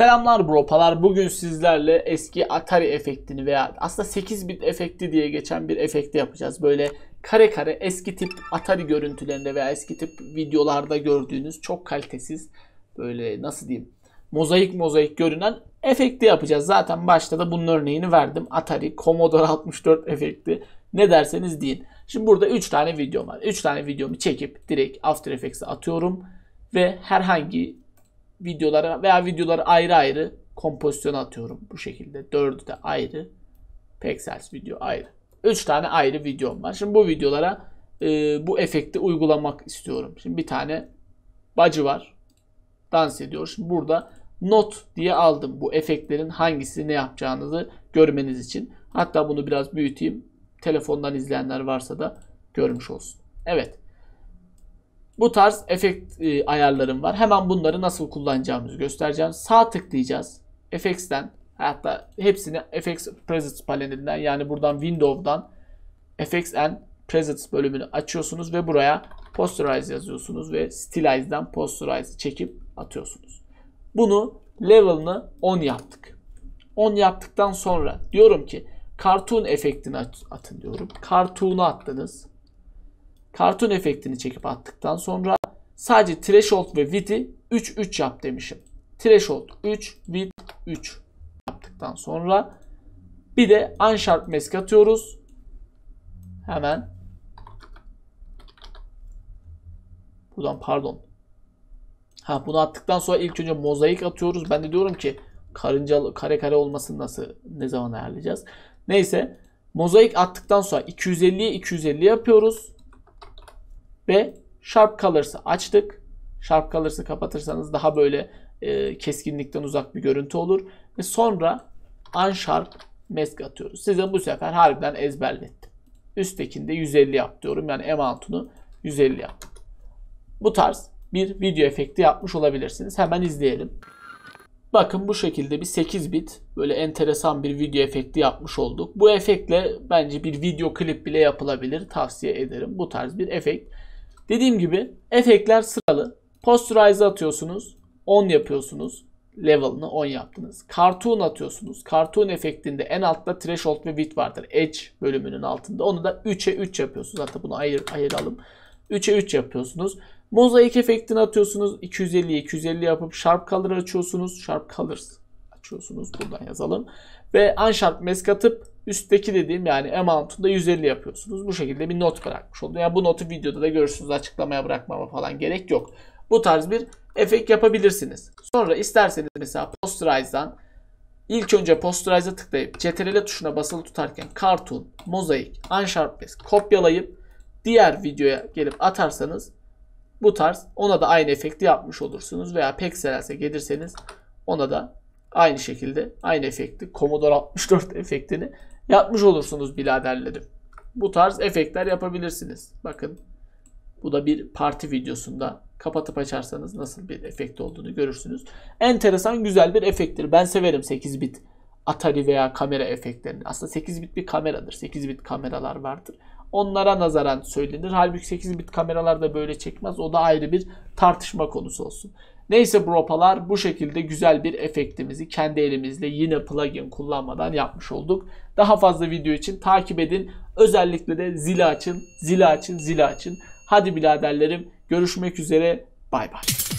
Selamlar bropalar. Bugün sizlerle eski Atari efektini veya aslında 8 bit efekti diye geçen bir efekti yapacağız. Böyle kare kare eski tip Atari görüntülerinde veya eski tip videolarda gördüğünüz çok kalitesiz böyle nasıl diyeyim mozaik mozaik görünen efekti yapacağız. Zaten başta da bunun örneğini verdim. Atari Commodore 64 efekti ne derseniz deyin. Şimdi burada 3 tane videom var. 3 tane videomu çekip direkt After Effects'e atıyorum ve herhangi videolara veya videoları ayrı ayrı kompozisyon atıyorum. Bu şekilde. Dördü de ayrı. Pexels video ayrı. Üç tane ayrı videom var. Şimdi bu videolara e, bu efekti uygulamak istiyorum. Şimdi bir tane bacı var. Dans ediyor. Şimdi burada not diye aldım. Bu efektlerin hangisi ne yapacağınızı görmeniz için. Hatta bunu biraz büyüteyim. Telefondan izleyenler varsa da görmüş olsun. Evet. Bu tarz efekt e, ayarlarım var. Hemen bunları nasıl kullanacağımızı göstereceğim. Sağ tıklayacağız. Effects'ten hatta hepsini Effects Presets panelinden yani buradan Windows'dan Effects and Presets bölümünü açıyorsunuz ve buraya Posterize yazıyorsunuz ve Stylize'den Posterize çekip atıyorsunuz. Bunu level'ını 10 yaptık. 10 yaptıktan sonra diyorum ki Cartoon efektini at atın diyorum. Cartoon'u attınız. Kartun efektini çekip attıktan sonra sadece threshold ve width'i 3 3 yap demişim. Threshold 3, width 3 yaptıktan sonra bir de unsharp mask atıyoruz. Hemen buradan pardon. Ha bunu attıktan sonra ilk önce mozaik atıyoruz. Ben de diyorum ki karıncalı kare kare olmasını nasıl ne zaman ayarlayacağız? Neyse mozaik attıktan sonra 250'ye 250 yapıyoruz ve Sharp Colors'ı açtık. Sharp Colors'ı kapatırsanız daha böyle e, keskinlikten uzak bir görüntü olur. Ve sonra Unsharp Mask atıyoruz. Size bu sefer harbiden ezberlettim. Üsttekinde 150 yap diyorum. Yani amount'unu 150 yap. Bu tarz bir video efekti yapmış olabilirsiniz. Hemen izleyelim. Bakın bu şekilde bir 8 bit böyle enteresan bir video efekti yapmış olduk. Bu efektle bence bir video klip bile yapılabilir. Tavsiye ederim bu tarz bir efekt. Dediğim gibi efektler sıralı. Posterize atıyorsunuz. 10 yapıyorsunuz. Level'ını 10 yaptınız. Cartoon atıyorsunuz. Cartoon efektinde en altta threshold ve width vardır. Edge bölümünün altında. Onu da 3'e 3 yapıyorsunuz. Hatta bunu ayır, ayıralım. 3'e 3 yapıyorsunuz. Mozaik efektini atıyorsunuz. 250 250 yapıp sharp color açıyorsunuz. Sharp colors açıyorsunuz. Buradan yazalım. Ve unsharp mask atıp Üstteki dediğim yani amount'u da 150 yapıyorsunuz. Bu şekilde bir not bırakmış oldum. Yani bu notu videoda da görürsünüz. Açıklamaya bırakmama falan gerek yok. Bu tarz bir efekt yapabilirsiniz. Sonra isterseniz mesela Posterize'dan ilk önce Posterize'a tıklayıp CTRL tuşuna basılı tutarken Cartoon, Mozaik, Unsharpness kopyalayıp diğer videoya gelip atarsanız bu tarz ona da aynı efekti yapmış olursunuz. Veya Pexelens'e gelirseniz ona da aynı şekilde aynı efekti Commodore 64 efektini yapmış olursunuz biraderlerim. Bu tarz efektler yapabilirsiniz. Bakın bu da bir parti videosunda kapatıp açarsanız nasıl bir efekt olduğunu görürsünüz. Enteresan güzel bir efektir. Ben severim 8 bit Atari veya kamera efektlerini. Aslında 8 bit bir kameradır. 8 bit kameralar vardır onlara nazaran söylenir. Halbuki 8 bit kameralar da böyle çekmez. O da ayrı bir tartışma konusu olsun. Neyse bropalar bu şekilde güzel bir efektimizi kendi elimizle yine plugin kullanmadan yapmış olduk. Daha fazla video için takip edin. Özellikle de zili açın, zili açın, zili açın. Hadi biraderlerim görüşmek üzere. Bay bay.